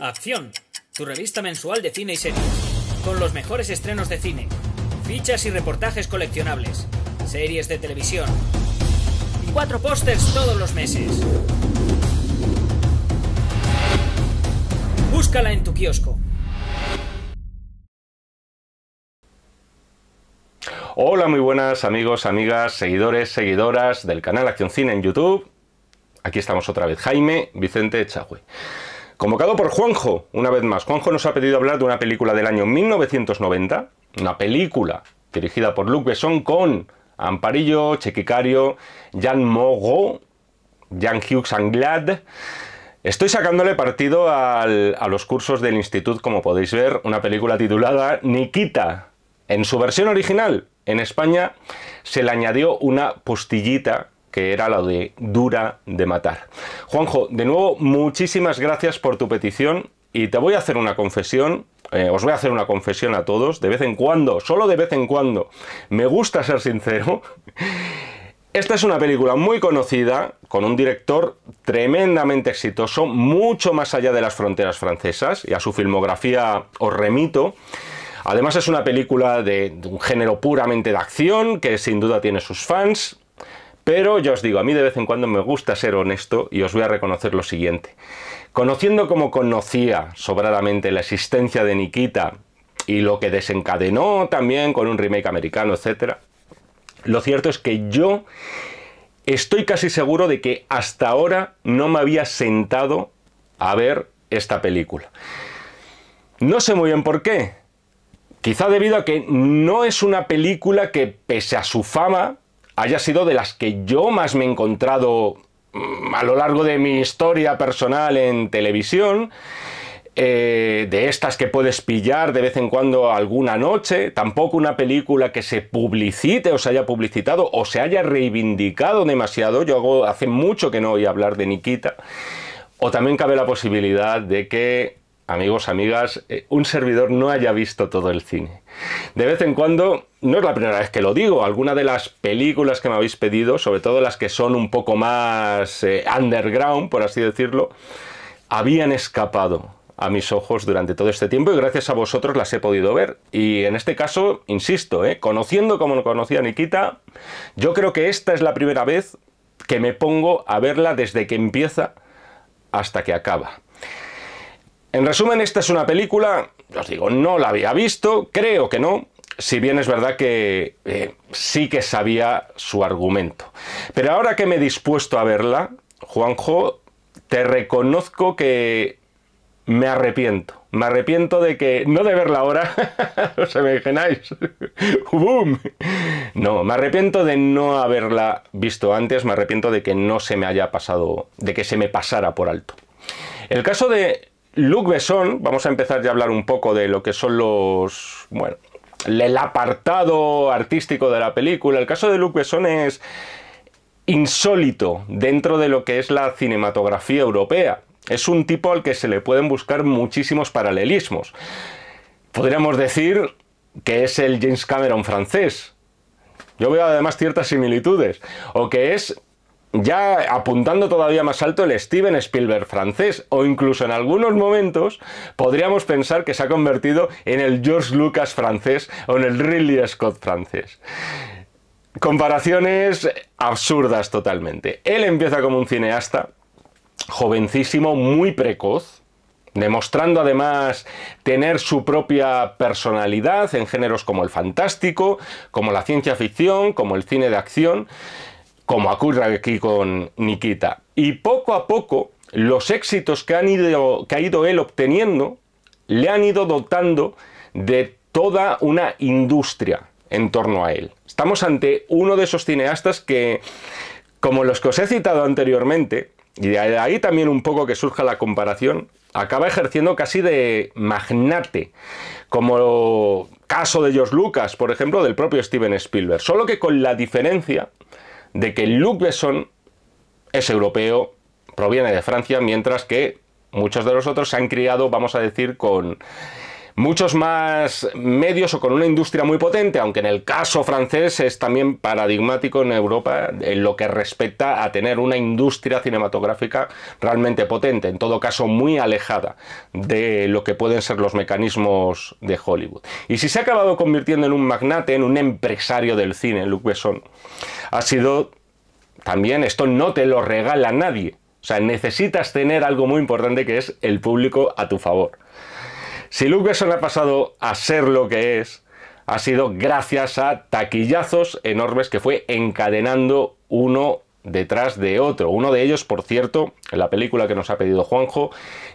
Acción, tu revista mensual de cine y series, con los mejores estrenos de cine, fichas y reportajes coleccionables, series de televisión y cuatro pósters todos los meses. Búscala en tu kiosco. Hola, muy buenas amigos, amigas, seguidores, seguidoras del canal Acción Cine en YouTube. Aquí estamos otra vez, Jaime Vicente Chahue. Convocado por Juanjo, una vez más. Juanjo nos ha pedido hablar de una película del año 1990, una película dirigida por Luc Besson con Amparillo, Chequicario, Jan Mogo, Jan Hughes Anglad. Estoy sacándole partido a los cursos del instituto, como podéis ver, una película titulada Nikita. En su versión original, en España, se le añadió una postillita que era la de dura de matar. Juanjo, de nuevo, muchísimas gracias por tu petición y te voy a hacer una confesión. Eh, os voy a hacer una confesión a todos, de vez en cuando, solo de vez en cuando. Me gusta ser sincero. Esta es una película muy conocida, con un director tremendamente exitoso, mucho más allá de las fronteras francesas, y a su filmografía os remito. Además es una película de un género puramente de acción, que sin duda tiene sus fans, pero yo os digo, a mí de vez en cuando me gusta ser honesto y os voy a reconocer lo siguiente. Conociendo como conocía sobradamente la existencia de Nikita y lo que desencadenó también con un remake americano, etcétera, lo cierto es que yo estoy casi seguro de que hasta ahora no me había sentado a ver esta película. No sé muy bien por qué. Quizá debido a que no es una película que, pese a su fama, haya sido de las que yo más me he encontrado mm, a lo largo de mi historia personal en televisión. Eh, de estas que puedes pillar de vez en cuando alguna noche, tampoco una película que se publicite o se haya publicitado o se haya reivindicado demasiado. Yo hago, hace mucho que no a hablar de Nikita. O también cabe la posibilidad de que amigos, amigas, eh, un servidor no haya visto todo el cine. De vez en cuando, no es la primera vez que lo digo, alguna de las películas que me habéis pedido, sobre todo las que son un poco más eh, underground, por así decirlo, habían escapado a mis ojos durante todo este tiempo y gracias a vosotros las he podido ver. Y en este caso, insisto, eh, conociendo como lo conocía Nikita, yo creo que esta es la primera vez que me pongo a verla desde que empieza hasta que acaba. En resumen, esta es una película, os digo, no la había visto, creo que no, si bien es verdad que eh, sí que sabía su argumento. Pero ahora que me he dispuesto a verla, Juanjo, te reconozco que me arrepiento. Me arrepiento de que no de verla ahora, se me imagináis. ¡Bum! No, me arrepiento de no haberla visto antes, me arrepiento de que no se me haya pasado, de que se me pasara por alto. El caso de Luc Besson, vamos a empezar ya a hablar un poco de lo que son los... bueno, el apartado artístico de la película. El caso de Luc Besson es insólito dentro de lo que es la cinematografía europea. Es un tipo al que se le pueden buscar muchísimos paralelismos. Podríamos decir que es el James Cameron francés. Yo veo además ciertas similitudes. O que es ya apuntando todavía más alto el Steven Spielberg francés, o incluso en algunos momentos podríamos pensar que se ha convertido en el George Lucas francés o en el Ridley Scott francés. Comparaciones absurdas totalmente. Él empieza como un cineasta, jovencísimo, muy precoz, demostrando además tener su propia personalidad en géneros como el fantástico, como la ciencia ficción, como el cine de acción como ocurre aquí con Nikita. Y poco a poco, los éxitos que, ido, que ha ido él obteniendo le han ido dotando de toda una industria en torno a él. Estamos ante uno de esos cineastas que, como los que os he citado anteriormente, y de ahí también un poco que surja la comparación, acaba ejerciendo casi de magnate, como caso de George Lucas, por ejemplo, del propio Steven Spielberg. Solo que con la diferencia de que Luc Besson es europeo, proviene de Francia, mientras que muchos de los otros se han criado, vamos a decir, con muchos más medios o con una industria muy potente, aunque en el caso francés es también paradigmático en Europa en lo que respecta a tener una industria cinematográfica realmente potente, en todo caso muy alejada de lo que pueden ser los mecanismos de Hollywood. Y si se ha acabado convirtiendo en un magnate, en un empresario del cine, Luc Besson, ha sido también esto no te lo regala nadie. O sea, necesitas tener algo muy importante que es el público a tu favor. Si Luke Besson ha pasado a ser lo que es, ha sido gracias a taquillazos enormes que fue encadenando uno detrás de otro. Uno de ellos, por cierto, en la película que nos ha pedido Juanjo,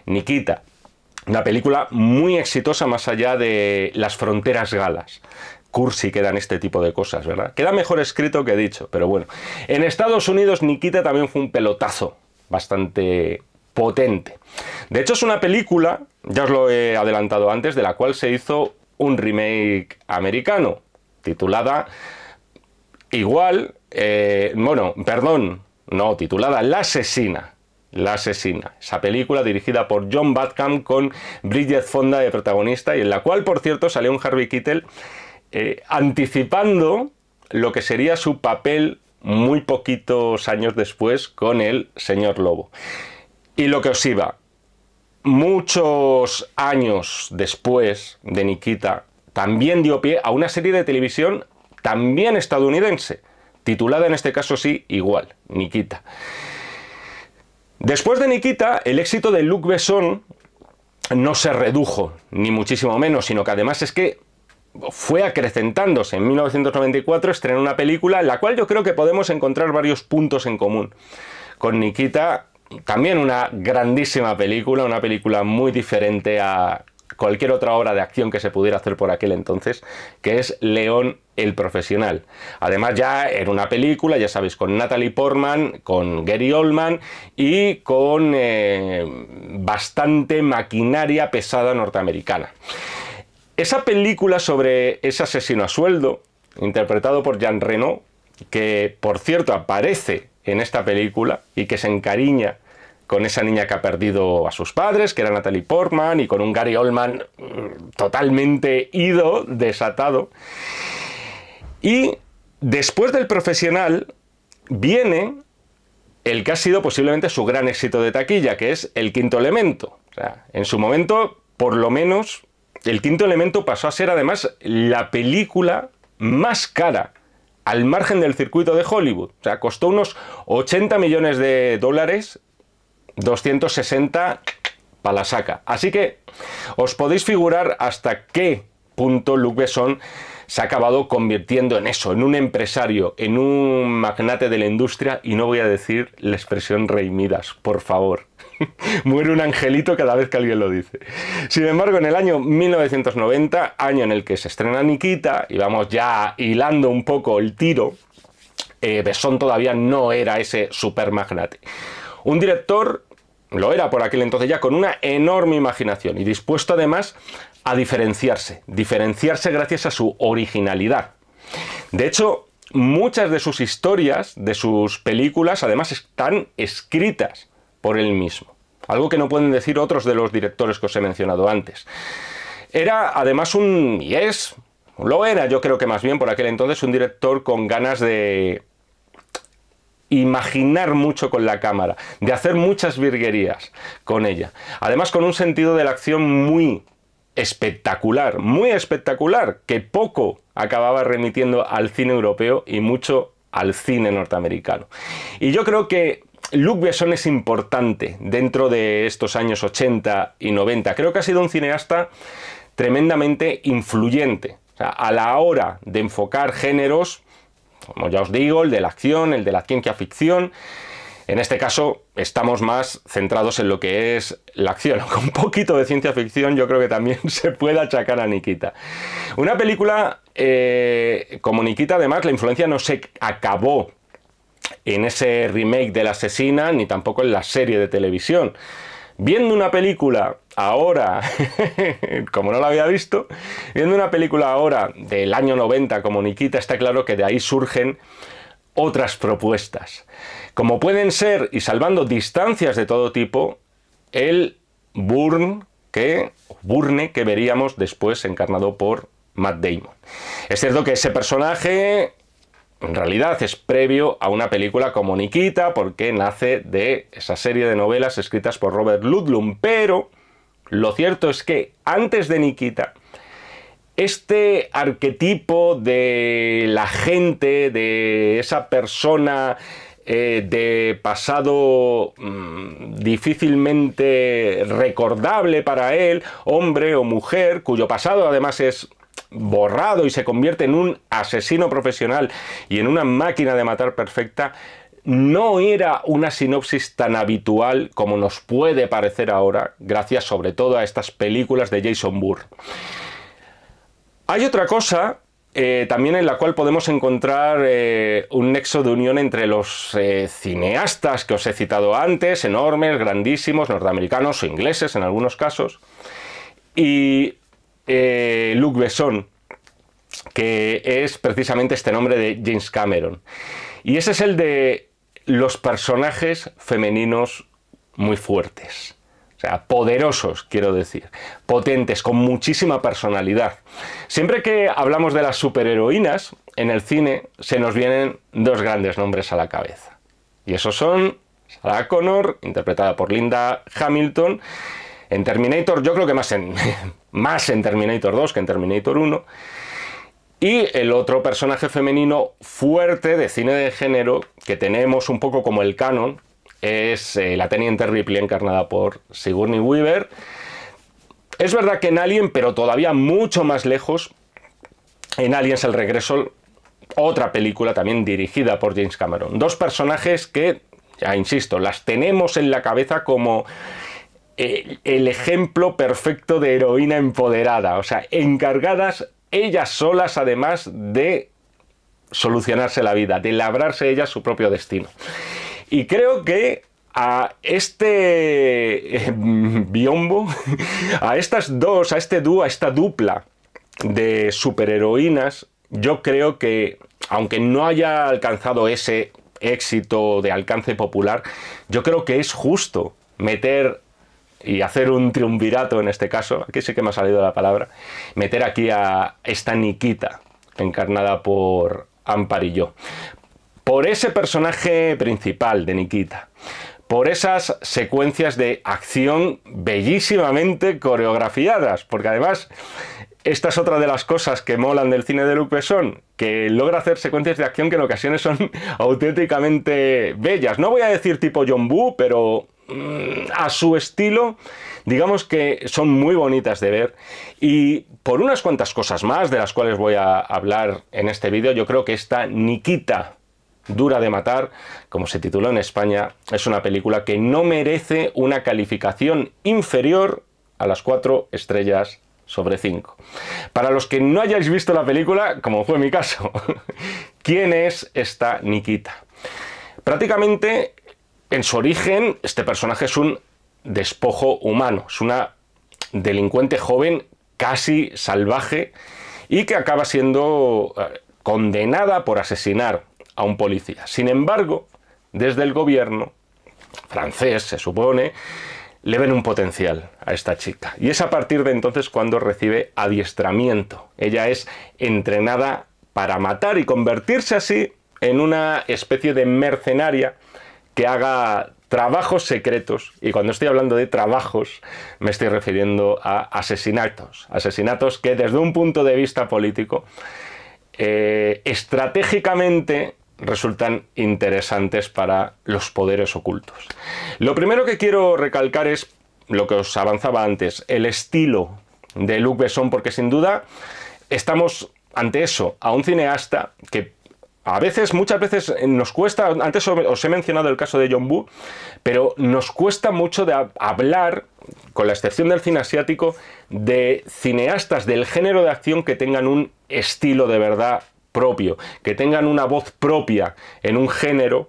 Nikita. Una película muy exitosa más allá de las fronteras galas. Cursi quedan este tipo de cosas, ¿verdad? Queda mejor escrito que dicho, pero bueno. En Estados Unidos, Nikita también fue un pelotazo bastante potente. De hecho, es una película, ya os lo he adelantado antes, de la cual se hizo un remake americano, titulada igual, eh, bueno, perdón, no, titulada La asesina. La asesina, esa película dirigida por John Badham con Bridget Fonda de protagonista y en la cual, por cierto, salió un Harvey Keitel eh, anticipando lo que sería su papel muy poquitos años después con el señor Lobo. Y lo que os iba, muchos años después de Nikita, también dio pie a una serie de televisión también estadounidense, titulada en este caso sí igual, Nikita. Después de Nikita, el éxito de Luc Besson no se redujo, ni muchísimo menos, sino que además es que fue acrecentándose. En 1994 estrenó una película en la cual yo creo que podemos encontrar varios puntos en común. Con Nikita también una grandísima película, una película muy diferente a cualquier otra obra de acción que se pudiera hacer por aquel entonces, que es León el Profesional. Además ya era una película, ya sabéis, con Natalie Portman, con Gary Oldman y con eh, bastante maquinaria pesada norteamericana. Esa película sobre ese asesino a sueldo, interpretado por Jean Reno, que por cierto aparece en esta película y que se encariña con esa niña que ha perdido a sus padres, que era Natalie Portman, y con un Gary Oldman mm, totalmente ido, desatado. Y después del profesional viene el que ha sido posiblemente su gran éxito de taquilla, que es El Quinto Elemento. en su momento, por lo menos, El Quinto Elemento pasó a ser además la película más cara al margen del circuito de Hollywood. O sea, costó unos 80 millones de dólares, 260 para la saca. Así que os podéis figurar hasta qué punto Luc Besson se ha acabado convirtiendo en eso, en un empresario, en un magnate de la industria, y no voy a decir la expresión rey Midas, por favor. Muere un angelito cada vez que alguien lo dice. Sin embargo, en el año 1990, año en el que se estrena Nikita, y vamos ya hilando un poco el tiro, eh, Besson todavía no era ese super magnate. Un director, lo era por aquel entonces ya, con una enorme imaginación y dispuesto además a diferenciarse, diferenciarse gracias a su originalidad. De hecho, muchas de sus historias, de sus películas, además están escritas por él mismo. Algo que no pueden decir otros de los directores que os he mencionado antes. Era además un, y es, lo era yo creo que más bien por aquel entonces, un director con ganas de imaginar mucho con la cámara, de hacer muchas virguerías con ella. Además con un sentido de la acción muy espectacular, muy espectacular, que poco acababa remitiendo al cine europeo y mucho al cine norteamericano. Y yo creo que Luke Besson es importante dentro de estos años 80 y 90. Creo que ha sido un cineasta tremendamente influyente. a la hora de enfocar géneros, como ya os digo, el de la acción, el de la ciencia ficción, en este caso estamos más centrados en lo que es la acción, aunque un poquito de ciencia ficción yo creo que también se puede achacar a Nikita. Una película eh, como Nikita, además, la influencia no se acabó en ese remake de la asesina ni tampoco en la serie de televisión. Viendo una película ahora, como no la había visto, viendo una película ahora del año 90 como Nikita, está claro que de ahí surgen otras propuestas. Como pueden ser, y salvando distancias de todo tipo, el Burn que, Burne que veríamos después encarnado por Matt Damon. Es cierto que ese personaje en realidad es previo a una película como Nikita, porque nace de esa serie de novelas escritas por Robert Ludlum, pero lo cierto es que antes de Nikita, este arquetipo de la gente, de esa persona eh, de pasado mm, difícilmente recordable para él, hombre o mujer, cuyo pasado además es borrado y se convierte en un asesino profesional y en una máquina de matar perfecta, no era una sinopsis tan habitual como nos puede parecer ahora, gracias sobre todo a estas películas de Jason Bourne. Hay otra cosa eh, también en la cual podemos encontrar eh, un nexo de unión entre los eh, cineastas que os he citado antes, enormes, grandísimos, norteamericanos o ingleses en algunos casos, y Luke eh, Luc Besson, que es precisamente este nombre de James Cameron. Y ese es el de los personajes femeninos muy fuertes. O sea, poderosos, quiero decir, potentes, con muchísima personalidad. Siempre que hablamos de las superheroínas en el cine, se nos vienen dos grandes nombres a la cabeza. Y esos son Sarah Connor, interpretada por Linda Hamilton, en Terminator, yo creo que más en, más en Terminator 2 que en Terminator 1. Y el otro personaje femenino fuerte de cine de género, que tenemos un poco como el canon, es eh, la teniente Ripley encarnada por Sigourney Weaver. Es verdad que en Alien, pero todavía mucho más lejos, en Aliens el regreso, otra película también dirigida por James Cameron. Dos personajes que, ya insisto, las tenemos en la cabeza como el ejemplo perfecto de heroína empoderada, o sea, encargadas ellas solas además de solucionarse la vida, de labrarse ellas su propio destino. Y creo que a este eh, biombo, a estas dos, a este dúo, a esta dupla de superheroínas, yo creo que, aunque no haya alcanzado ese éxito de alcance popular, yo creo que es justo meter y hacer un triunvirato en este caso, aquí sí que me ha salido la palabra, meter aquí a esta Nikita, encarnada por Amparillo, por ese personaje principal de Nikita, por esas secuencias de acción bellísimamente coreografiadas, porque además esta es otra de las cosas que molan del cine de Lupe son que logra hacer secuencias de acción que en ocasiones son auténticamente bellas. No voy a decir tipo John Boo, pero Mm, a su estilo, digamos que son muy bonitas de ver y por unas cuantas cosas más de las cuales voy a hablar en este vídeo, yo creo que esta Nikita Dura de Matar, como se tituló en España, es una película que no merece una calificación inferior a las cuatro estrellas sobre 5. Para los que no hayáis visto la película, como fue mi caso, ¿quién es esta Nikita? Prácticamente en su origen, este personaje es un despojo humano, es una delincuente joven casi salvaje y que acaba siendo eh, condenada por asesinar a un policía. Sin embargo, desde el gobierno francés, se supone, le ven un potencial a esta chica. Y es a partir de entonces cuando recibe adiestramiento. Ella es entrenada para matar y convertirse así en una especie de mercenaria que haga trabajos secretos, y cuando estoy hablando de trabajos me estoy refiriendo a asesinatos, asesinatos que desde un punto de vista político eh, estratégicamente resultan interesantes para los poderes ocultos. Lo primero que quiero recalcar es lo que os avanzaba antes, el estilo de Luc Besson, porque sin duda estamos ante eso, a un cineasta que a veces, muchas veces eh, nos cuesta, antes os he mencionado el caso de John Woo, pero nos cuesta mucho de hablar, con la excepción del cine asiático, de cineastas del género de acción que tengan un estilo de verdad propio, que tengan una voz propia en un género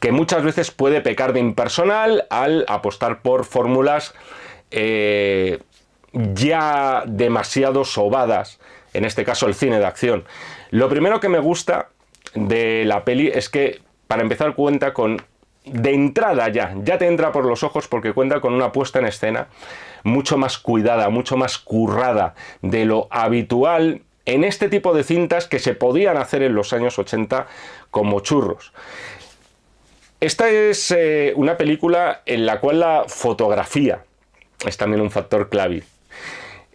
que muchas veces puede pecar de impersonal al apostar por fórmulas eh, ya demasiado sobadas, en este caso el cine de acción. Lo primero que me gusta de la peli es que, para empezar, cuenta con de entrada ya, ya te entra por los ojos porque cuenta con una puesta en escena mucho más cuidada, mucho más currada de lo habitual en este tipo de cintas que se podían hacer en los años 80 como churros. Esta es eh, una película en la cual la fotografía es también un factor clave.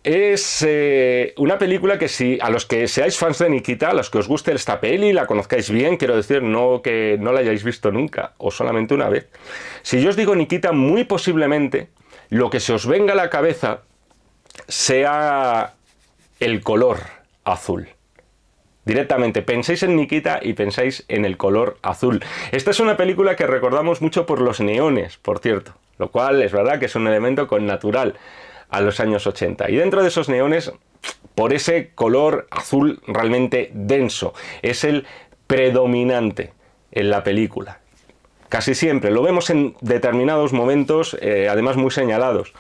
Es eh, una película que si a los que seáis fans de Nikita, a los que os guste esta peli, la conozcáis bien, quiero decir, no que no la hayáis visto nunca o solamente una vez. Si yo os digo Nikita, muy posiblemente lo que se os venga a la cabeza sea el color azul. Directamente, pensáis en Nikita y pensáis en el color azul. Esta es una película que recordamos mucho por los neones, por cierto, lo cual es verdad que es un elemento con natural a los años 80. Y dentro de esos neones, por ese color azul realmente denso, es el predominante en la película. Casi siempre, lo vemos en determinados momentos, eh, además muy señalados.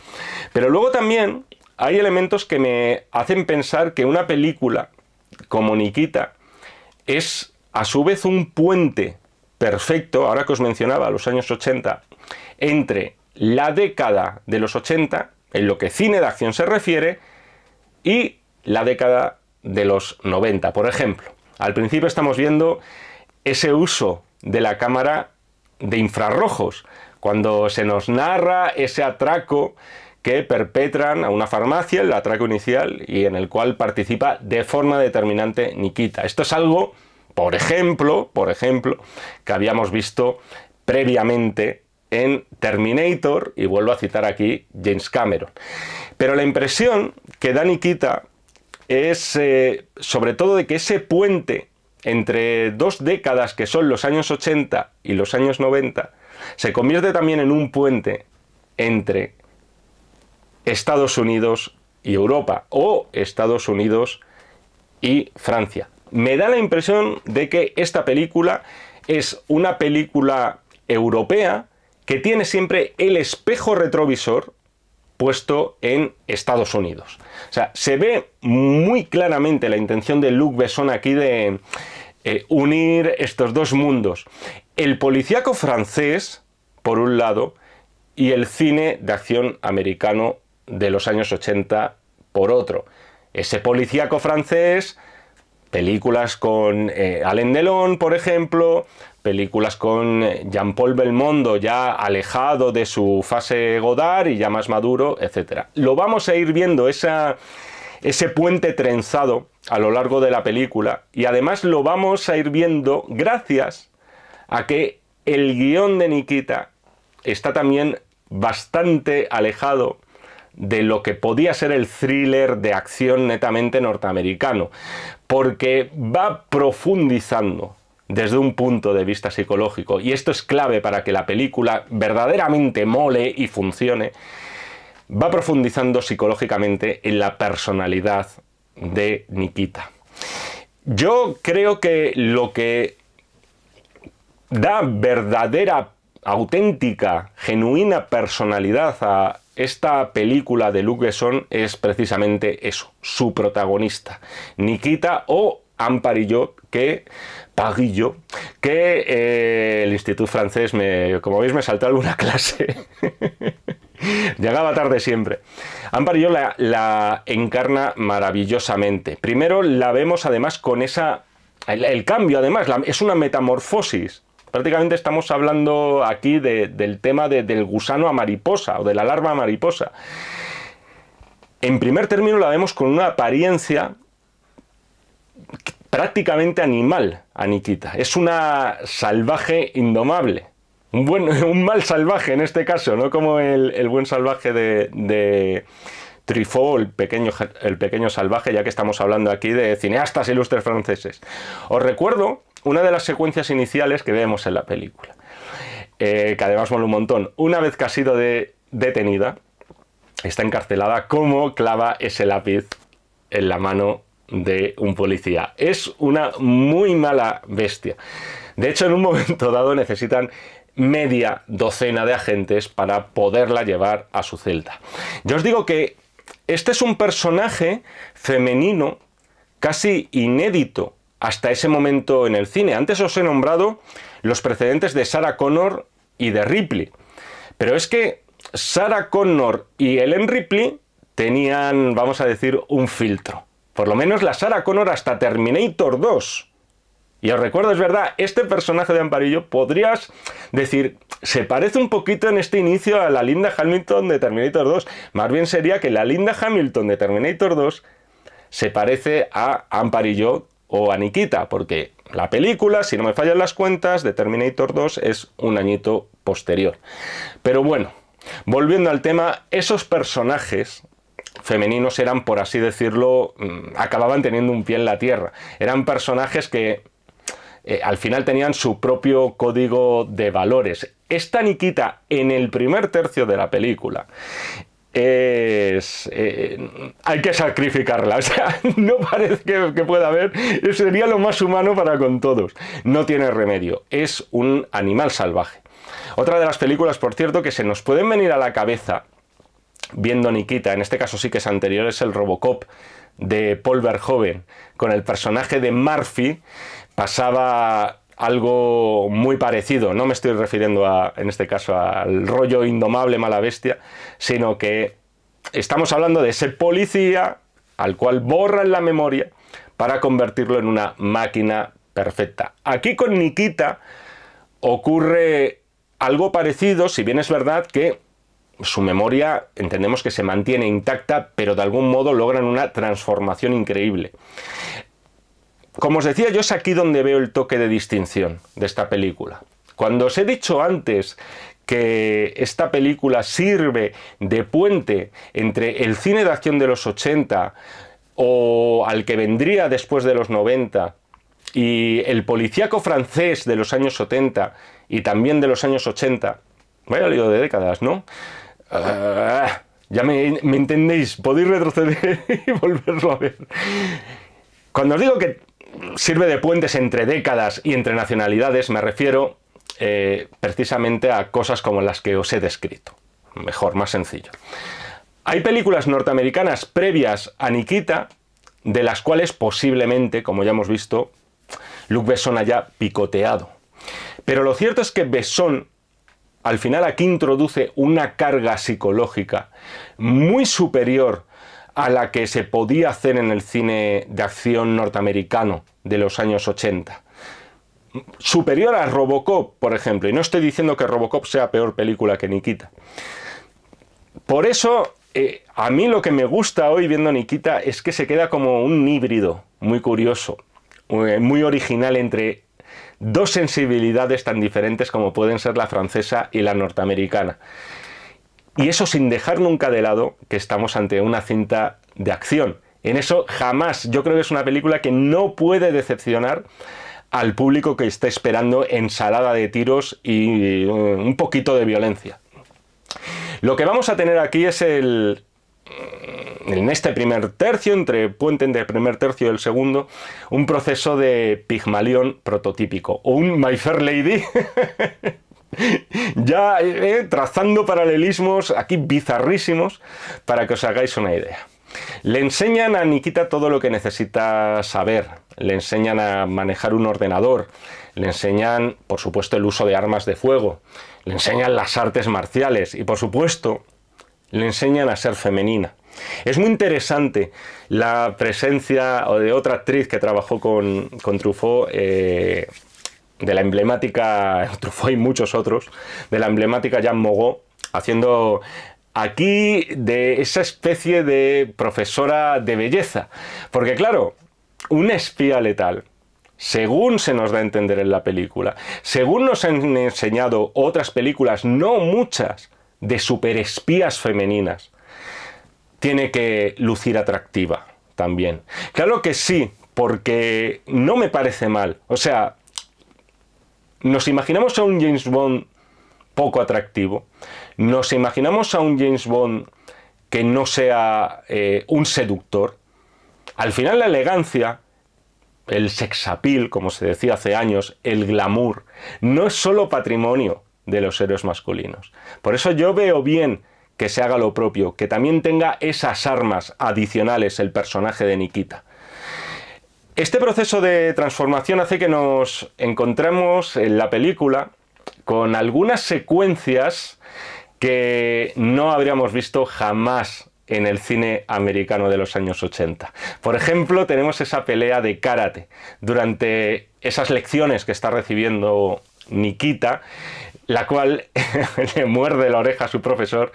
Pero luego también hay elementos que me hacen pensar que una película como Nikita es a su vez un puente perfecto, ahora que os mencionaba los años 80, entre la década de los 80 en lo que cine de acción se refiere, y la década de los 90, por ejemplo. Al principio estamos viendo ese uso de la cámara de infrarrojos, cuando se nos narra ese atraco que perpetran a una farmacia, el atraco inicial, y en el cual participa de forma determinante Nikita. Esto es algo, por ejemplo, por ejemplo, que habíamos visto previamente en Terminator, y vuelvo a citar aquí James Cameron. Pero la impresión que da Nikita es eh, sobre todo de que ese puente entre dos décadas que son los años 80 y los años 90 se convierte también en un puente entre Estados Unidos y Europa o Estados Unidos y Francia. Me da la impresión de que esta película es una película europea que tiene siempre el espejo retrovisor puesto en Estados Unidos. O sea, se ve muy claramente la intención de Luc Besson aquí de eh, unir estos dos mundos. El policíaco francés, por un lado, y el cine de acción americano de los años 80, por otro. Ese policíaco francés, películas con eh, Alain Delon, por ejemplo, películas con Jean-Paul Belmondo ya alejado de su fase Godard y ya más maduro, etc. Lo vamos a ir viendo, esa, ese puente trenzado a lo largo de la película y además lo vamos a ir viendo gracias a que el guión de Nikita está también bastante alejado de lo que podía ser el thriller de acción netamente norteamericano, porque va profundizando desde un punto de vista psicológico. Y esto es clave para que la película verdaderamente mole y funcione. Va profundizando psicológicamente en la personalidad de Nikita. Yo creo que lo que da verdadera, auténtica, genuina personalidad a esta película de Luke Besson es precisamente eso, su protagonista, Nikita o Amparillo... que que eh, el Instituto Francés, me, como veis, me saltó alguna clase. Llegaba tarde siempre. Amparillo la, encarna maravillosamente. Primero la vemos además con esa... El, cambio además, es una metamorfosis. Prácticamente estamos hablando aquí del tema del gusano a mariposa o de la larva a mariposa. En primer término la vemos con una apariencia prácticamente animal, Aniquita. Es una salvaje indomable. Un, un mal salvaje en este caso, no como el, buen salvaje de, de el pequeño, el pequeño salvaje, ya que estamos hablando aquí de cineastas ilustres franceses. Os recuerdo una de las secuencias iniciales que vemos en la película, eh, que además mola un montón. Una vez que ha sido detenida, está encarcelada, como clava ese lápiz en la mano de un policía. Es una muy mala bestia. De hecho, en un momento dado necesitan media docena de agentes para poderla llevar a su celda. Yo os digo que este es un personaje femenino casi inédito hasta ese momento en el cine. Antes os he nombrado los precedentes de Sarah Connor y de Ripley. Pero es que Sarah Connor y Ellen Ripley tenían, vamos a decir, un filtro. Por lo menos la Sarah Connor hasta Terminator 2. Y os recuerdo, es verdad, este personaje de Amparillo podrías decir, se parece un poquito en este inicio a la Linda Hamilton de Terminator 2. Más bien sería que la Linda Hamilton de Terminator 2 se parece a Amparillo o a Nikita, porque la película, si no me fallan las cuentas, de Terminator 2 es un añito posterior. Pero bueno, volviendo al tema, esos personajes femeninos eran, por así decirlo, mm, acababan teniendo un pie en la tierra. Eran personajes que eh, al final tenían su propio código de valores. Esta Nikita, en el primer tercio de la película, es... Eh, hay que sacrificarla, o sea, no parece que, que, pueda haber, sería lo más humano para con todos. No tiene remedio, es un animal salvaje. Otra de las películas, por cierto, que se nos pueden venir a la cabeza viendo Nikita, en este caso sí que es anterior, es el Robocop de Paul Verhoeven, con el personaje de Murphy, pasaba algo muy parecido. No me estoy refiriendo a, en este caso al rollo indomable mala bestia, sino que estamos hablando de ese policía al cual borran la memoria para convertirlo en una máquina perfecta. Aquí con Nikita ocurre algo parecido, si bien es verdad que su memoria entendemos que se mantiene intacta, pero de algún modo logran una transformación increíble. Como os decía, yo es aquí donde veo el toque de distinción de esta película. Cuando os he dicho antes que esta película sirve de puente entre el cine de acción de los 80 o al que vendría después de los 90 y el policíaco francés de los años 70 y también de los años 80, vaya lío de décadas, ¿no? Ah, ya me, entendéis, podéis retroceder y volverlo a ver. Cuando os digo que sirve de puentes entre décadas y entre nacionalidades, me refiero eh, precisamente a cosas como las que os he descrito. Mejor, más sencillo. Hay películas norteamericanas previas a Nikita, de las cuales posiblemente, como ya hemos visto, Luc Besson haya picoteado. Pero lo cierto es que Besson al final aquí introduce una carga psicológica muy superior a la que se podía hacer en el cine de acción norteamericano de los años 80. Superior a Robocop, por ejemplo, y no estoy diciendo que Robocop sea peor película que Nikita. Por eso, eh, a mí lo que me gusta hoy viendo Nikita es que se queda como un híbrido muy curioso, eh, muy original entre dos sensibilidades tan diferentes como pueden ser la francesa y la norteamericana. Y eso sin dejar nunca de lado que estamos ante una cinta de acción. En eso jamás, yo creo que es una película que no puede decepcionar al público que está esperando ensalada de tiros y eh, un poquito de violencia. Lo que vamos a tener aquí es el eh, en este primer tercio, entre puente del primer tercio y el segundo, un proceso de Pigmalión prototípico, o un My Fair Lady. ya eh, trazando paralelismos aquí bizarrísimos para que os hagáis una idea. Le enseñan a Nikita todo lo que necesita saber, le enseñan a manejar un ordenador, le enseñan, por supuesto, el uso de armas de fuego, le enseñan las artes marciales y, por supuesto, le enseñan a ser femenina. Es muy interesante la presencia de otra actriz que trabajó con, Truffaut, eh, de la emblemática, Truffaut y muchos otros, de la emblemática Jean Mogot, haciendo aquí de esa especie de profesora de belleza. Porque claro, un espía letal, según se nos da a entender en la película, según nos han enseñado otras películas, no muchas, de superespías femeninas. Tiene que lucir atractiva también. Claro que sí, porque no me parece mal. O sea, nos imaginamos a un James Bond poco atractivo, nos imaginamos a un James Bond que no sea eh, un seductor. Al final la elegancia, el sex appeal, como se decía hace años, el glamour, no es solo patrimonio de los héroes masculinos. Por eso yo veo bien que se haga lo propio, que también tenga esas armas adicionales el personaje de Nikita. Este proceso de transformación hace que nos encontremos en la película con algunas secuencias que no habríamos visto jamás en el cine americano de los años 80. Por ejemplo, tenemos esa pelea de karate. Durante esas lecciones que está recibiendo Nikita, la cual le muerde la oreja a su profesor.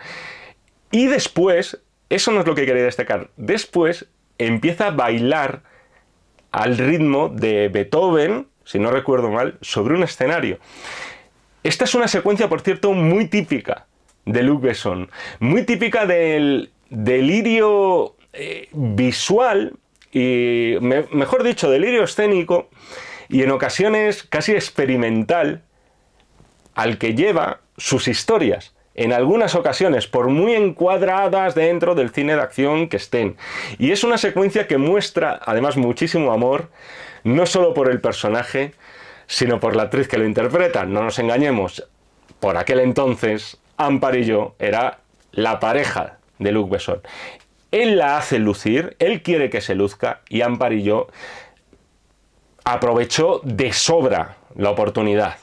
Y después, eso no es lo que quería destacar, después empieza a bailar al ritmo de Beethoven, si no recuerdo mal, sobre un escenario. Esta es una secuencia, por cierto, muy típica de Luc Besson, muy típica del delirio eh, visual y, mejor dicho, delirio escénico y en ocasiones casi experimental al que lleva sus historias, en algunas ocasiones, por muy encuadradas dentro del cine de acción que estén. Y es una secuencia que muestra, además, muchísimo amor, no solo por el personaje, sino por la actriz que lo interpreta. No nos engañemos, por aquel entonces, Amparillo era la pareja de Luc Besson. Él la hace lucir, él quiere que se luzca, y Amparillo aprovechó de sobra la oportunidad.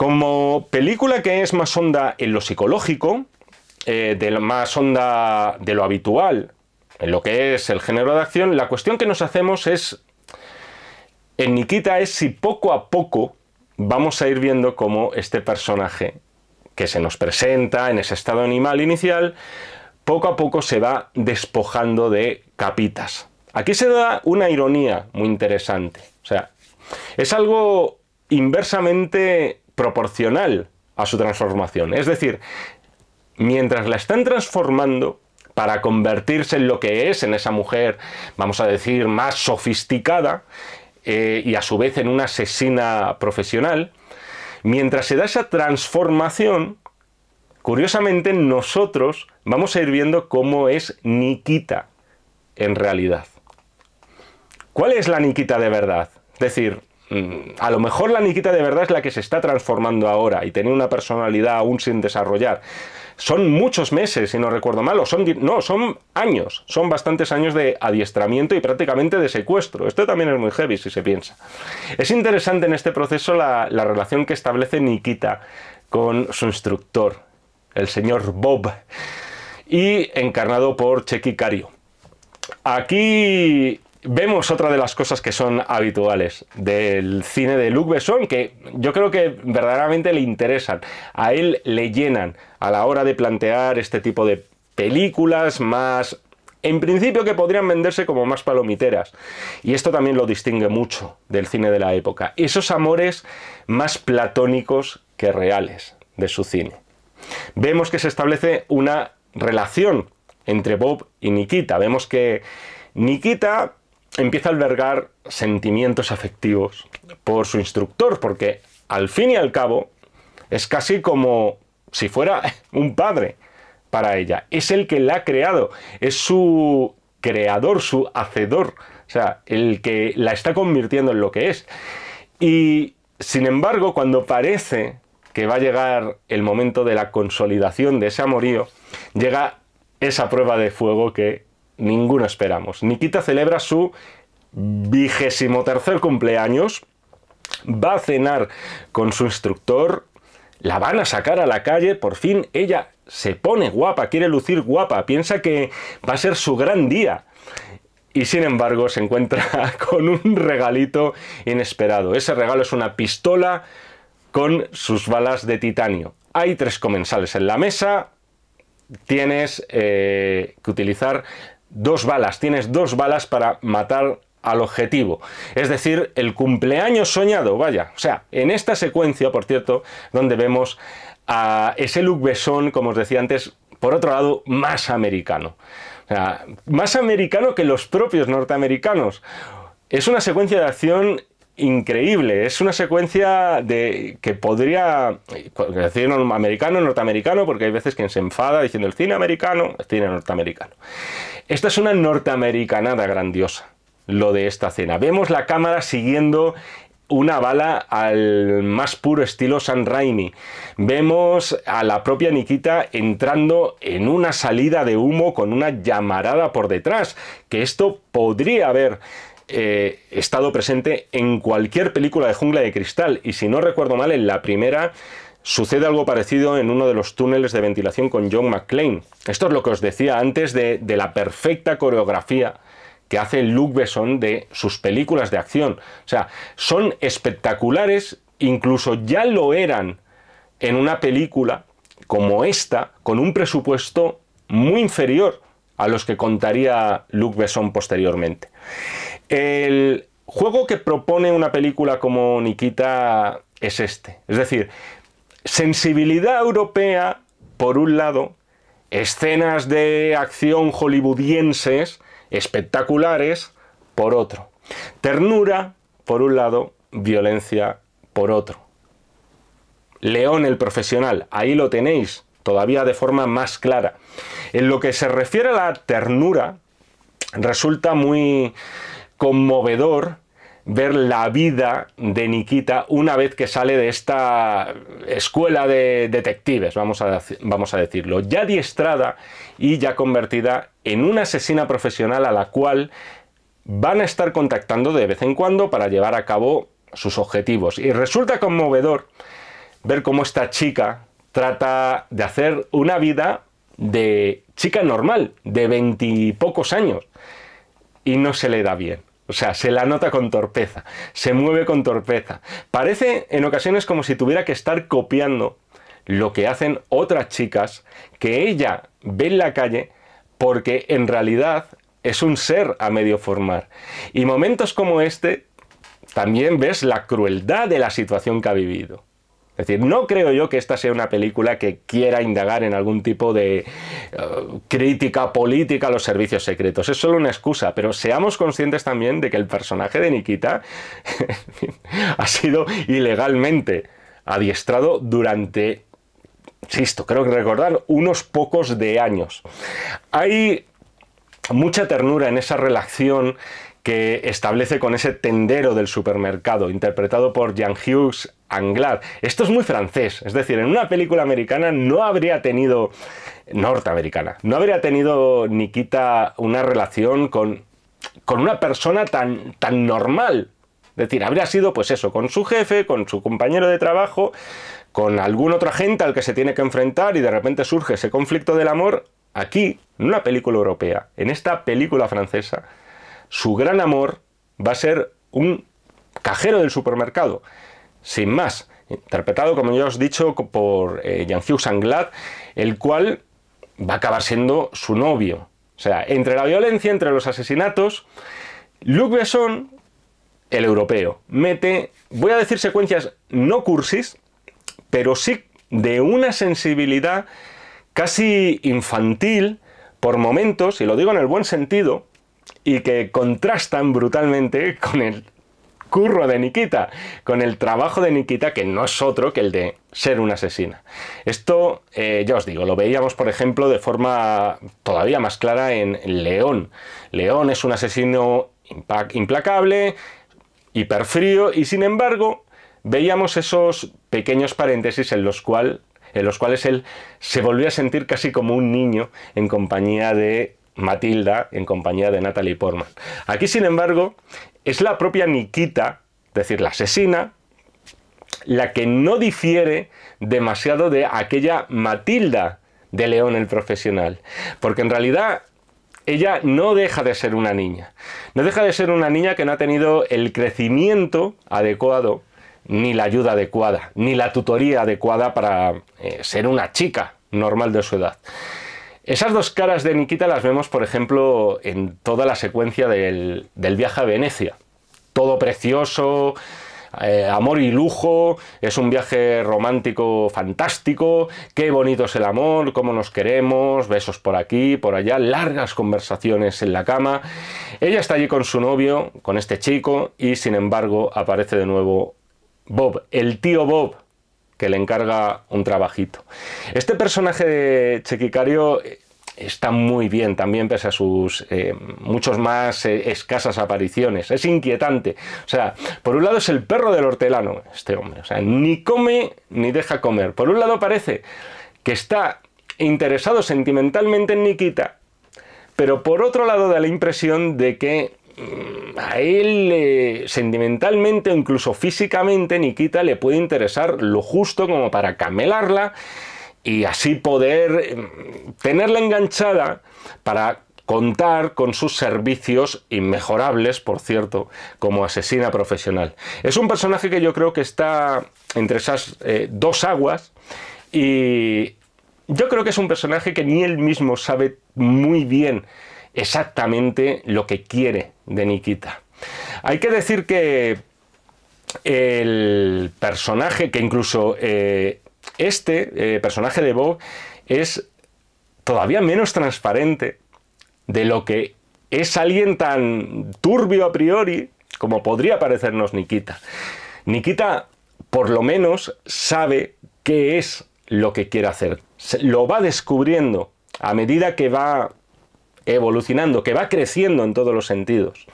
Como película que es más honda en lo psicológico, eh, de lo más honda de lo habitual, en lo que es el género de acción, la cuestión que nos hacemos es, en Nikita, es si poco a poco vamos a ir viendo cómo este personaje que se nos presenta en ese estado animal inicial, poco a poco se va despojando de capitas. Aquí se da una ironía muy interesante. O sea, es algo inversamente proporcional a su transformación. Es decir, mientras la están transformando para convertirse en lo que es, en esa mujer, vamos a decir, más sofisticada eh, y a su vez en una asesina profesional, mientras se da esa transformación, curiosamente nosotros vamos a ir viendo cómo es Nikita en realidad. ¿Cuál es la Nikita de verdad? Es decir, a lo mejor la Nikita de verdad es la que se está transformando ahora y tiene una personalidad aún sin desarrollar. Son muchos meses, si no recuerdo mal, o son, no, son años, son bastantes años de adiestramiento y prácticamente de secuestro. Esto también es muy heavy si se piensa. Es interesante en este proceso la, relación que establece Nikita con su instructor, el señor Bob, y encarnado por Cheki Cario. Aquí Vemos otra de las cosas que son habituales del cine de Luc Besson, que yo creo que verdaderamente le interesan. A él le llenan a la hora de plantear este tipo de películas más en principio que podrían venderse como más palomiteras. Y esto también lo distingue mucho del cine de la época. Esos amores más platónicos que reales de su cine. Vemos que se establece una relación entre Bob y Nikita. Vemos que Nikita empieza a albergar sentimientos afectivos por su instructor, porque al fin y al cabo es casi como si fuera un padre para ella. Es el que la ha creado, es su creador, su hacedor, o sea, el que la está convirtiendo en lo que es. Y sin embargo, cuando parece que va a llegar el momento de la consolidación de ese amorío, llega esa prueba de fuego que ninguno esperamos. Nikita celebra su vigésimo tercer cumpleaños, va a cenar con su instructor, la van a sacar a la calle, por fin ella se pone guapa, quiere lucir guapa, piensa que va a ser su gran día. Y sin embargo se encuentra con un regalito inesperado. Ese regalo es una pistola con sus balas de titanio. Hay tres comensales en la mesa, tienes eh, que utilizar dos balas, tienes dos balas para matar al objetivo, es decir, el cumpleaños soñado, vaya, o sea, en esta secuencia, por cierto, donde vemos a ese Luke Besson, como os decía antes, por otro lado, más americano, más americano que los propios norteamericanos. Es una secuencia de acción increíble. Es una secuencia de que podría decir americano, norteamericano, porque hay veces quien se enfada diciendo el cine americano, el cine norteamericano. Esta es una norteamericanada grandiosa, lo de esta cena Vemos la cámara siguiendo una bala al más puro estilo San Raimi. Vemos a la propia Nikita entrando en una salida de humo con una llamarada por detrás, que esto podría haber eh, estado presente en cualquier película de jungla de cristal. Y si no recuerdo mal, en la primera sucede algo parecido en uno de los túneles de ventilación con John McClane. Esto es lo que os decía antes de, de la perfecta coreografía que hace Luc Besson de sus películas de acción. O sea, son espectaculares, incluso ya lo eran en una película como esta, con un presupuesto muy inferior a los que contaría luke Besson posteriormente. El juego que propone una película como Nikita es este. Es decir, sensibilidad europea, por un lado, escenas de acción hollywoodienses espectaculares, por otro. Ternura, por un lado, violencia, por otro. León el profesional, ahí lo tenéis, todavía de forma más clara. En lo que se refiere a la ternura, resulta muy conmovedor ver la vida de Nikita una vez que sale de esta escuela de detectives, vamos a, vamos a decirlo, ya diestrada y ya convertida en una asesina profesional a la cual van a estar contactando de vez en cuando para llevar a cabo sus objetivos. Y resulta conmovedor ver cómo esta chica trata de hacer una vida de chica normal, de veintipocos años, y no se le da bien. O sea, se la nota con torpeza, se mueve con torpeza. Parece en ocasiones como si tuviera que estar copiando lo que hacen otras chicas que ella ve en la calle porque en realidad es un ser a medio formar. Y momentos como este también ves la crueldad de la situación que ha vivido. Es decir, no creo yo que esta sea una película que quiera indagar en algún tipo de eh, crítica política a los servicios secretos. Es solo una excusa, pero seamos conscientes también de que el personaje de Nikita ha sido ilegalmente adiestrado durante, insisto, creo que recordar, unos pocos de años. Hay mucha ternura en esa relación que establece con ese tendero del supermercado, interpretado por Jean-Hughes Anglard Esto es muy francés, es decir, en una película americana no habría tenido, norteamericana, no habría tenido Nikita una relación con, con una persona tan, tan normal. Es decir, habría sido pues eso, con su jefe, con su compañero de trabajo, con algún otro agente al que se tiene que enfrentar y de repente surge ese conflicto del amor aquí, en una película europea, en esta película francesa su gran amor va a ser un cajero del supermercado, sin más, interpretado, como ya os he dicho, por eh, jean Sanglad, el cual va a acabar siendo su novio. O sea, entre la violencia, entre los asesinatos, Luc Besson, el europeo, mete, voy a decir secuencias no cursis, pero sí de una sensibilidad casi infantil por momentos, y lo digo en el buen sentido, y que contrastan brutalmente con el curro de Nikita, con el trabajo de Nikita, que no es otro que el de ser una asesina. Esto, eh, ya os digo, lo veíamos, por ejemplo, de forma todavía más clara en León. León es un asesino implacable, hiperfrío, y sin embargo, veíamos esos pequeños paréntesis en los, en los cuales él se volvió a sentir casi como un niño en compañía de Matilda en compañía de Natalie Portman. Aquí, sin embargo, es la propia Nikita, es decir, la asesina, la que no difiere demasiado de aquella Matilda de León el profesional. Porque en realidad ella no deja de ser una niña. No deja de ser una niña que no ha tenido el crecimiento adecuado, ni la ayuda adecuada, ni la tutoría adecuada para eh, ser una chica normal de su edad. Esas dos caras de Nikita las vemos, por ejemplo, en toda la secuencia del, viaje a Venecia. Todo precioso, eh, amor y lujo, es un viaje romántico fantástico, qué bonito es el amor, cómo nos queremos, besos por aquí, por allá, largas conversaciones en la cama. Ella está allí con su novio, con este chico, y sin embargo aparece de nuevo Bob, el tío Bob, que le encarga un trabajito. Este personaje de Chequicario eh, está muy bien también pese a sus eh, muchos más eh, escasas apariciones. Es inquietante. O sea, por un lado es el perro del hortelano, este hombre. O sea, ni come ni deja comer. Por un lado parece que está interesado sentimentalmente en Nikita, pero por otro lado da la impresión de que Mm, a él sentimentalmente o incluso físicamente Nikita le puede interesar lo justo como para camelarla y así poder mm, tenerla enganchada para contar con sus servicios inmejorables, por cierto, como asesina profesional. Es un personaje que yo creo que está entre esas eh, dos aguas y yo creo que es un personaje que ni él mismo sabe muy bien exactamente lo que quiere de Nikita. Hay que decir que el personaje, que incluso eh, este eh, personaje de Bob es todavía menos transparente de lo que es alguien tan turbio a priori como podría parecernos Nikita. Nikita por lo menos sabe qué es lo que quiere hacer. Lo va descubriendo a medida que va evolucionando, que va creciendo en todos los sentidos.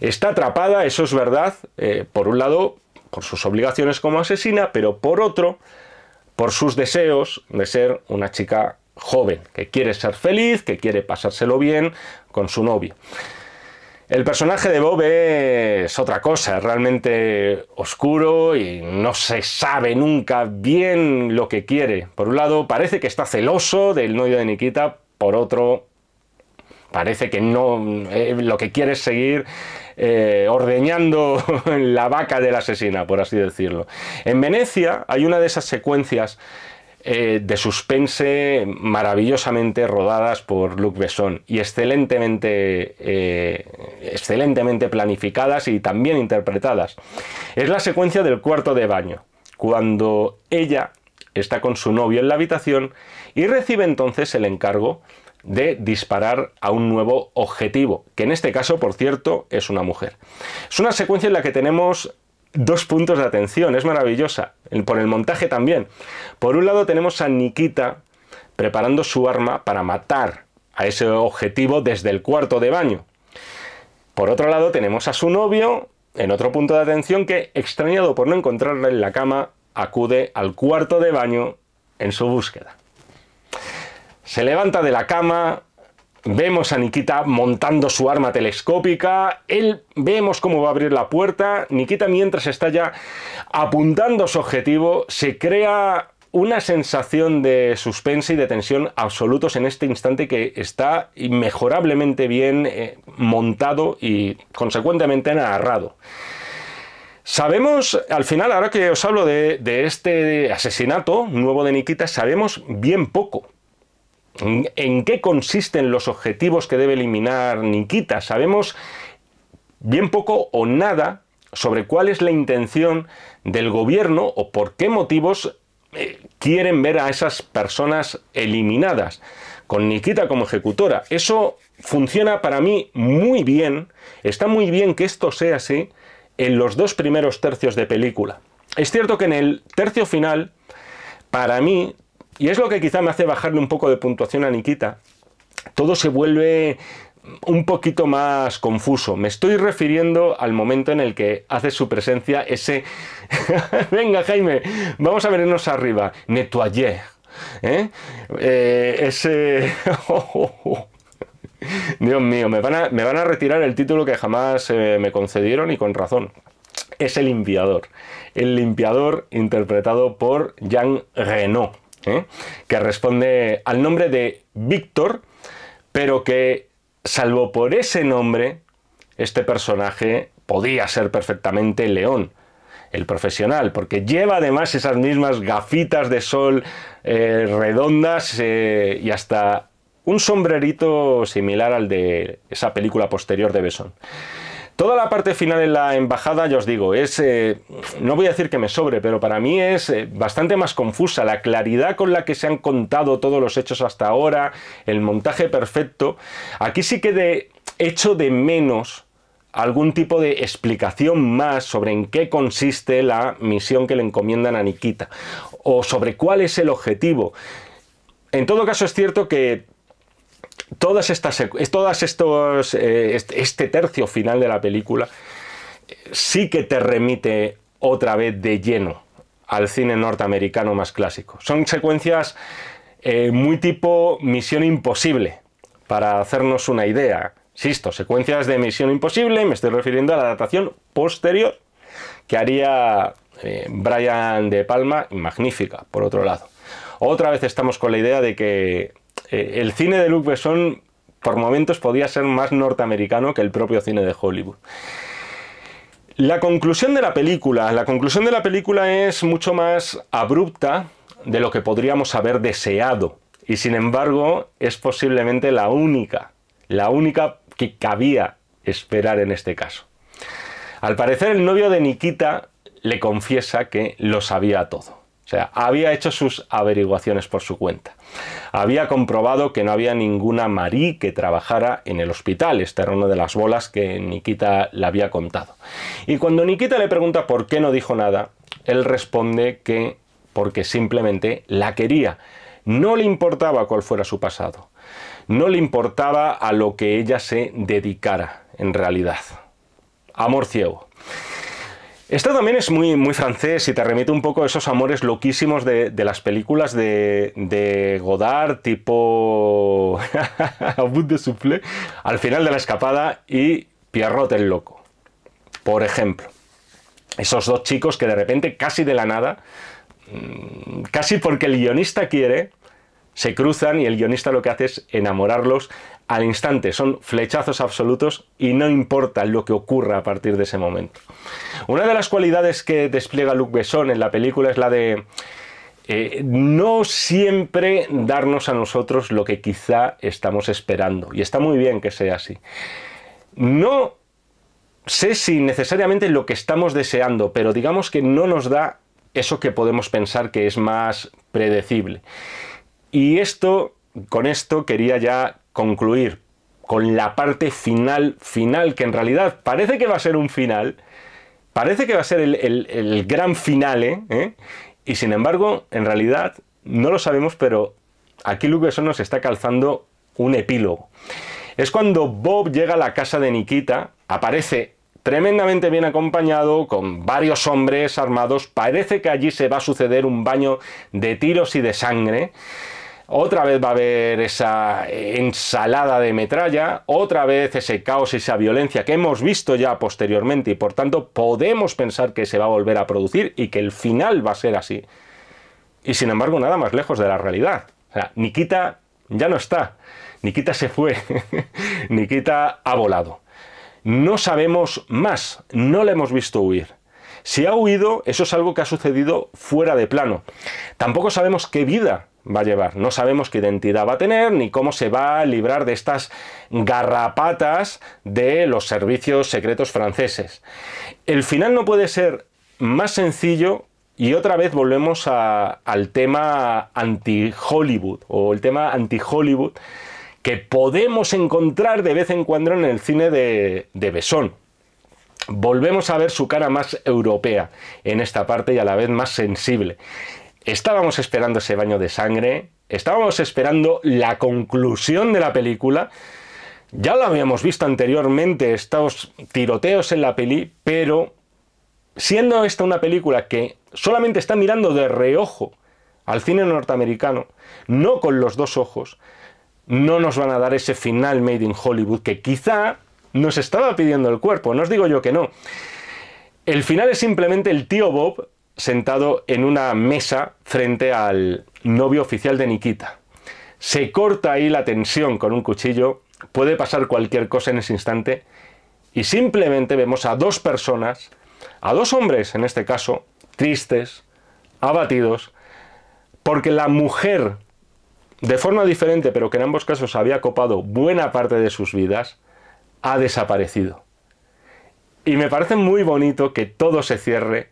Está atrapada, eso es verdad, eh, por un lado, por sus obligaciones como asesina, pero por otro, por sus deseos de ser una chica joven, que quiere ser feliz, que quiere pasárselo bien con su novio. El personaje de Bob es otra cosa, es realmente oscuro y no se sabe nunca bien lo que quiere. Por un lado, parece que está celoso del novio de Nikita, por otro, Parece que no, eh, lo que quiere es seguir eh, ordeñando la vaca la asesina, por así decirlo. En Venecia hay una de esas secuencias eh, de suspense maravillosamente rodadas por Luc Besson y excelentemente, excelentemente planificadas y también interpretadas. Es la secuencia del cuarto de baño, cuando ella está con su novio en la habitación y recibe entonces el encargo de disparar a un nuevo objetivo, que en este caso, por cierto, es una mujer. Es una secuencia en la que tenemos dos puntos de atención, es maravillosa, por el montaje también. Por un lado tenemos a Nikita preparando su arma para matar a ese objetivo desde el cuarto de baño. Por otro lado tenemos a su novio, en otro punto de atención, que extrañado por no encontrarla en la cama, acude al cuarto de baño en su búsqueda. Se levanta de la cama, Vemos a Nikita montando su arma telescópica, él vemos cómo va a abrir la puerta, Nikita mientras está ya apuntando su objetivo, se crea una sensación de suspense y de tensión absolutos en este instante que está inmejorablemente bien eh, montado y consecuentemente narrado. Sabemos, al final, ahora que os hablo de, de este asesinato nuevo de Nikita, sabemos bien poco en qué consisten los objetivos que debe eliminar Nikita. Sabemos bien poco o nada sobre cuál es la intención del gobierno o por qué motivos eh, quieren ver a esas personas eliminadas con Nikita como ejecutora. Eso funciona para mí muy bien. Está muy bien que esto sea así en los dos primeros tercios de película. Es cierto que en el tercio final, para mí, y es lo que quizá me hace bajarle un poco de puntuación a Nikita. Todo se vuelve un poquito más confuso. Me estoy refiriendo al momento en el que hace su presencia ese... Venga, Jaime, vamos a vernos arriba. Nettoyer. ¿eh? Eh, ese... Dios mío, me van, a, retirar el título que jamás eh, me concedieron y con razón. Es el limpiador. El limpiador interpretado por Jean Reno ¿eh? que responde al nombre de Víctor, pero que, salvo por ese nombre, este personaje podía ser perfectamente León, el profesional, porque lleva además esas mismas gafitas de sol eh, redondas eh, y hasta un sombrerito similar al de esa película posterior de Besson. Toda la parte final en la embajada, yo os digo, es, eh, no voy a decir que me sobre, pero para mí es eh, bastante más confusa. La claridad con la que se han contado todos los hechos hasta ahora, el montaje perfecto, aquí sí que de hecho de menos algún tipo de explicación más sobre en qué consiste la misión que le encomiendan a Nikita o sobre cuál es el objetivo. En todo caso es cierto que todas estas, todas estos, eh, este tercio final de la película sí que te remite otra vez de lleno al cine norteamericano más clásico. Son secuencias eh, muy tipo Misión Imposible, para hacernos una idea. Insisto, secuencias de Misión Imposible, me estoy refiriendo a la adaptación posterior que haría eh, Brian De Palma, magnífica, por otro lado. Otra vez estamos con la idea de que eh, el cine de Luc Besson por momentos podía ser más norteamericano que el propio cine de Hollywood. La conclusión de la película, la conclusión de la película es mucho más abrupta de lo que podríamos haber deseado y sin embargo es posiblemente la única, la única que cabía esperar en este caso. Al parecer el novio de Nikita le confiesa que lo sabía todo sea, había hecho sus averiguaciones por su cuenta. Había comprobado que no había ninguna Marí que trabajara en el hospital. Esta era una de las bolas que Nikita le había contado. Y cuando Nikita le pregunta por qué no dijo nada, él responde que porque simplemente la quería. No le importaba cuál fuera su pasado. No le importaba a lo que ella se dedicara, en realidad. Amor ciego. Esto también es muy, muy francés y te remite un poco a esos amores loquísimos de, las películas de, de Godard, tipo Bout de Soufflé, al final de la escapada y Pierrot el Loco, por ejemplo. Esos dos chicos que de repente, casi de la nada, mm, casi porque el guionista quiere, se cruzan y el guionista lo que hace es enamorarlos al instante. Son flechazos absolutos y no importa lo que ocurra a partir de ese momento. Una de las cualidades que despliega Luc Besson en la película es la de eh, no siempre darnos a nosotros lo que quizá estamos esperando. Y está muy bien que sea así. No sé si necesariamente lo que estamos deseando, pero digamos que no nos da eso que podemos pensar que es más predecible. Y esto, con esto quería ya concluir con la parte final, final, que en realidad parece que va a ser un final, parece que va a ser el, gran finale, ¿eh? y sin embargo, en realidad, no lo sabemos, pero aquí Lucas nos está calzando un epílogo. Es cuando Bob llega a la casa de Nikita, aparece tremendamente bien acompañado, con varios hombres armados, parece que allí se va a suceder un baño de tiros y de sangre, otra vez va a haber esa ensalada de metralla, otra vez ese caos y esa violencia que hemos visto ya posteriormente y por tanto podemos pensar que se va a volver a producir y que el final va a ser así. Y sin embargo nada más lejos de la realidad. O Nikita ya no está, Nikita se fue, Nikita ha volado. No sabemos más, no le hemos visto huir. Si ha huido, eso es algo que ha sucedido fuera de plano. Tampoco sabemos qué vida va a llevar. No sabemos qué identidad va a tener ni cómo se va a librar de estas garrapatas de los servicios secretos franceses. El final no puede ser más sencillo y otra vez volvemos al tema anti-Hollywood o el tema anti-Hollywood que podemos encontrar de vez en cuando en el cine de, de Volvemos a ver su cara más europea en esta parte y a la vez más sensible. Estábamos esperando ese baño de sangre, estábamos esperando la conclusión de la película. Ya lo habíamos visto anteriormente, estos tiroteos en la peli, pero siendo esta una película que solamente está mirando de reojo al cine norteamericano, no con los dos ojos, no nos van a dar ese final made in Hollywood que quizá nos estaba pidiendo el cuerpo, no os digo yo que no. El final es simplemente el tío Bob sentado en una mesa frente al novio oficial de Nikita. Se corta ahí la tensión con un cuchillo, puede pasar cualquier cosa en ese instante, y simplemente vemos a dos personas, a dos hombres en este caso, tristes, abatidos, porque la mujer, de forma diferente, pero que en ambos casos había copado buena parte de sus vidas, ha desaparecido. Y me parece muy bonito que todo se cierre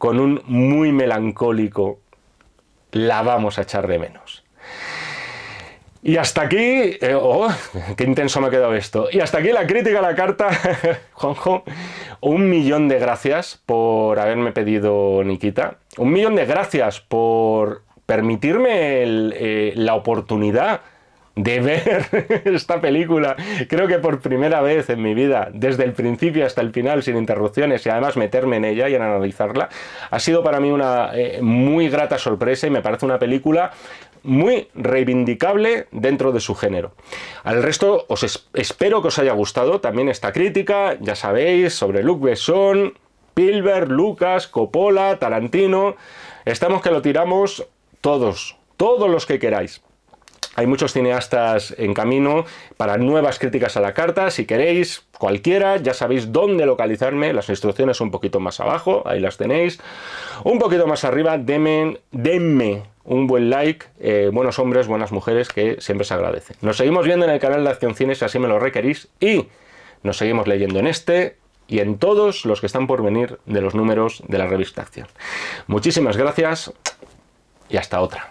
con un muy melancólico, la vamos a echar de menos. Y hasta aquí, oh, qué intenso me ha quedado esto. Y hasta aquí la crítica a la carta, Juanjo. Un millón de gracias por haberme pedido Nikita. Un millón de gracias por permitirme eh, la oportunidad de ver esta película. Creo que por primera vez en mi vida, desde el principio hasta el final, sin interrupciones, y además meterme en ella y en analizarla, ha sido para mí una eh, muy grata sorpresa y me parece una película muy reivindicable dentro de su género. Al resto, os espero que os haya gustado también esta crítica, ya sabéis, sobre Luc Besson, Pilber, Lucas, Coppola, Tarantino. Estamos que lo tiramos todos, todos los que queráis. Hay muchos cineastas en camino para nuevas críticas a la carta. Si queréis, cualquiera, ya sabéis dónde localizarme. Las instrucciones un poquito más abajo, ahí las tenéis. Un poquito más arriba, denme, un buen like. Eh, buenos hombres, buenas mujeres, que siempre se agradece. Nos seguimos viendo en el canal de Acción Cine si así me lo requerís. Y nos seguimos leyendo en este y en todos los que están por venir de los números de la revista Acción. Muchísimas gracias y hasta otra.